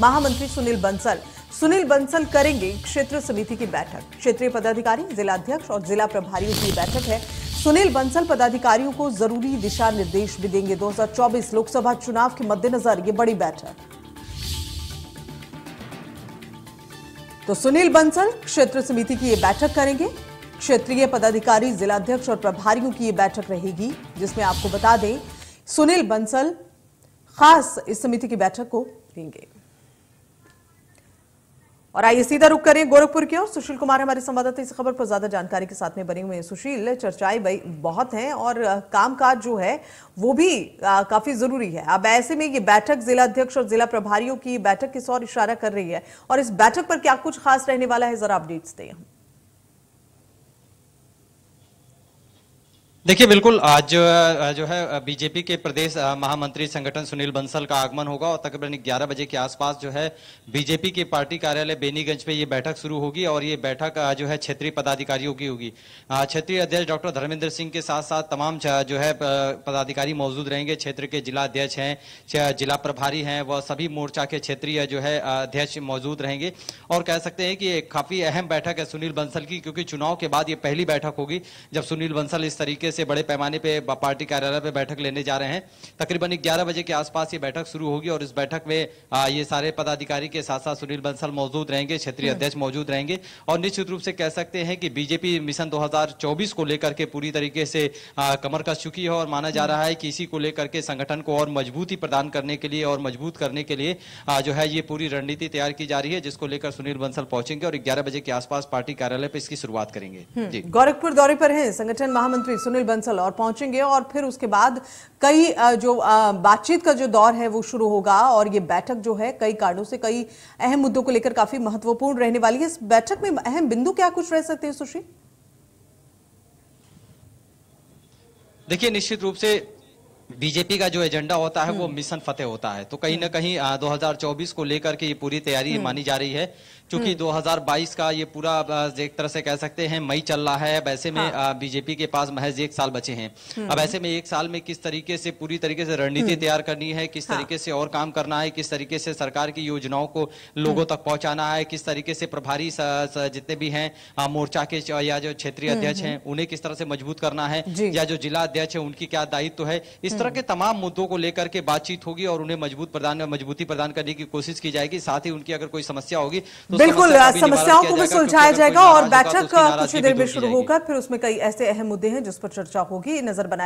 महामंत्री सुनील बंसल सुनील बंसल करेंगे क्षेत्र समिति की बैठक क्षेत्रीय पदाधिकारी जिला अध्यक्ष और जिला प्रभारियों की बैठक है सुनील बंसल पदाधिकारियों को जरूरी दिशा निर्देश भी देंगे 2024 लोकसभा चुनाव के मद्देनजर ये बड़ी बैठक तो सुनील बंसल क्षेत्र समिति की ये बैठक करेंगे क्षेत्रीय पदाधिकारी जिलाध्यक्ष और प्रभारियों की ये बैठक रहेगी जिसमें आपको बता दें सुनील बंसल खास इस समिति की बैठक को लेंगे और आइए सीधा रुक करें गोरखपुर की ओर सुशील कुमार हमारे संवाददाता इस खबर पर ज्यादा जानकारी के साथ में बने हुए हैं सुशील चर्चाएं भाई बहुत हैं और कामकाज जो है वो भी आ, काफी जरूरी है अब ऐसे में ये बैठक जिला अध्यक्ष और जिला प्रभारियों की बैठक किस और इशारा कर रही है और इस बैठक पर क्या कुछ खास रहने वाला है जरा अपडेट्स दें हम देखिए बिल्कुल आज जो है बीजेपी के प्रदेश महामंत्री संगठन सुनील बंसल का आगमन होगा और तकरीबन 11 बजे के आसपास जो है बीजेपी के पार्टी कार्यालय बेनीगंज पे ये बैठक शुरू होगी और ये बैठक जो है क्षेत्रीय पदाधिकारियों की होगी क्षेत्रीय अध्यक्ष डॉक्टर धर्मेंद्र सिंह के साथ साथ तमाम जो है पदाधिकारी मौजूद रहेंगे क्षेत्र के जिला अध्यक्ष हैं जिला प्रभारी हैं व सभी मोर्चा के क्षेत्रीय जो है अध्यक्ष मौजूद रहेंगे और कह सकते हैं कि काफ़ी अहम बैठक है सुनील बंसल की क्योंकि चुनाव के बाद ये पहली बैठक होगी जब सुनील बंसल इस तरीके से बड़े पैमाने पे पार्टी कार्यालय पे बैठक लेने जा रहे हैं तकरीबन ग्यारह बजे के आसपास ये बैठक शुरू होगी और इस बैठक में ये सारे पदाधिकारी के साथ साथ सुनील बंसल मौजूद रहेंगे क्षेत्रीय हम्म। अध्यक्ष मौजूद रहेंगे और निश्चित रूप से कह सकते हैं कि बीजेपी मिशन दो को लेकर के पूरी तरीके से कमर कस चुकी है और माना जा हम्म। रहा है कि इसी को लेकर के संगठन को और मजबूती प्रदान करने के लिए और मजबूत करने के लिए जो है ये पूरी रणनीति तैयार की जा रही है जिसको लेकर सुनील बंसल पहुंचेंगे और ग्यारह बजे के आसपास पार्टी कार्यालय पर इसकी शुरुआत करेंगे हम्म। गोरखपुर दौरे पर है संगठन महामंत्री सुनील सुनील बंसल और पहुंचेंगे और फिर उसके बाद कई जो बातचीत का जो दौर है वो शुरू होगा और ये बैठक जो है कई कारणों से कई अहम मुद्दों को लेकर काफी महत्वपूर्ण रहने वाली है इस बैठक में अहम बिंदु क्या कुछ रह सकते हैं सुश्री देखिए निश्चित रूप से बीजेपी का जो एजेंडा होता है वो हम्म। मिशन फतेह होता है तो कहीं हम्म। ना कहीं आ, 2024 को लेकर के ये पूरी तैयारी हम्म। मानी जा रही है क्योंकि 2022 का ये पूरा एक तरह से कह सकते हैं मई चल रहा है वैसे ऐसे में हाँ। बीजेपी के पास महज एक साल बचे हैं अब ऐसे में एक साल में किस तरीके से पूरी तरीके से रणनीति तैयार करनी है किस हाँ। तरीके से और काम करना है किस तरीके से सरकार की योजनाओं को लोगों तक पहुंचाना है किस तरीके से प्रभारी जितने भी हैं मोर्चा के या जो क्षेत्रीय अध्यक्ष हैं उन्हें किस तरह से मजबूत करना है या जो जिला अध्यक्ष है उनकी क्या दायित्व है इस तरह के तमाम मुद्दों को लेकर के बातचीत होगी और उन्हें मजबूत प्रदान मजबूती प्रदान करने की कोशिश की जाएगी साथ ही उनकी अगर कोई समस्या होगी तो बिल्कुल समस्याओं को भी सुलझाया जाएगा और तो बैठक कुछ देर में शुरू होकर फिर उसमें कई ऐसे अहम मुद्दे हैं जिस पर चर्चा होगी नजर बनाए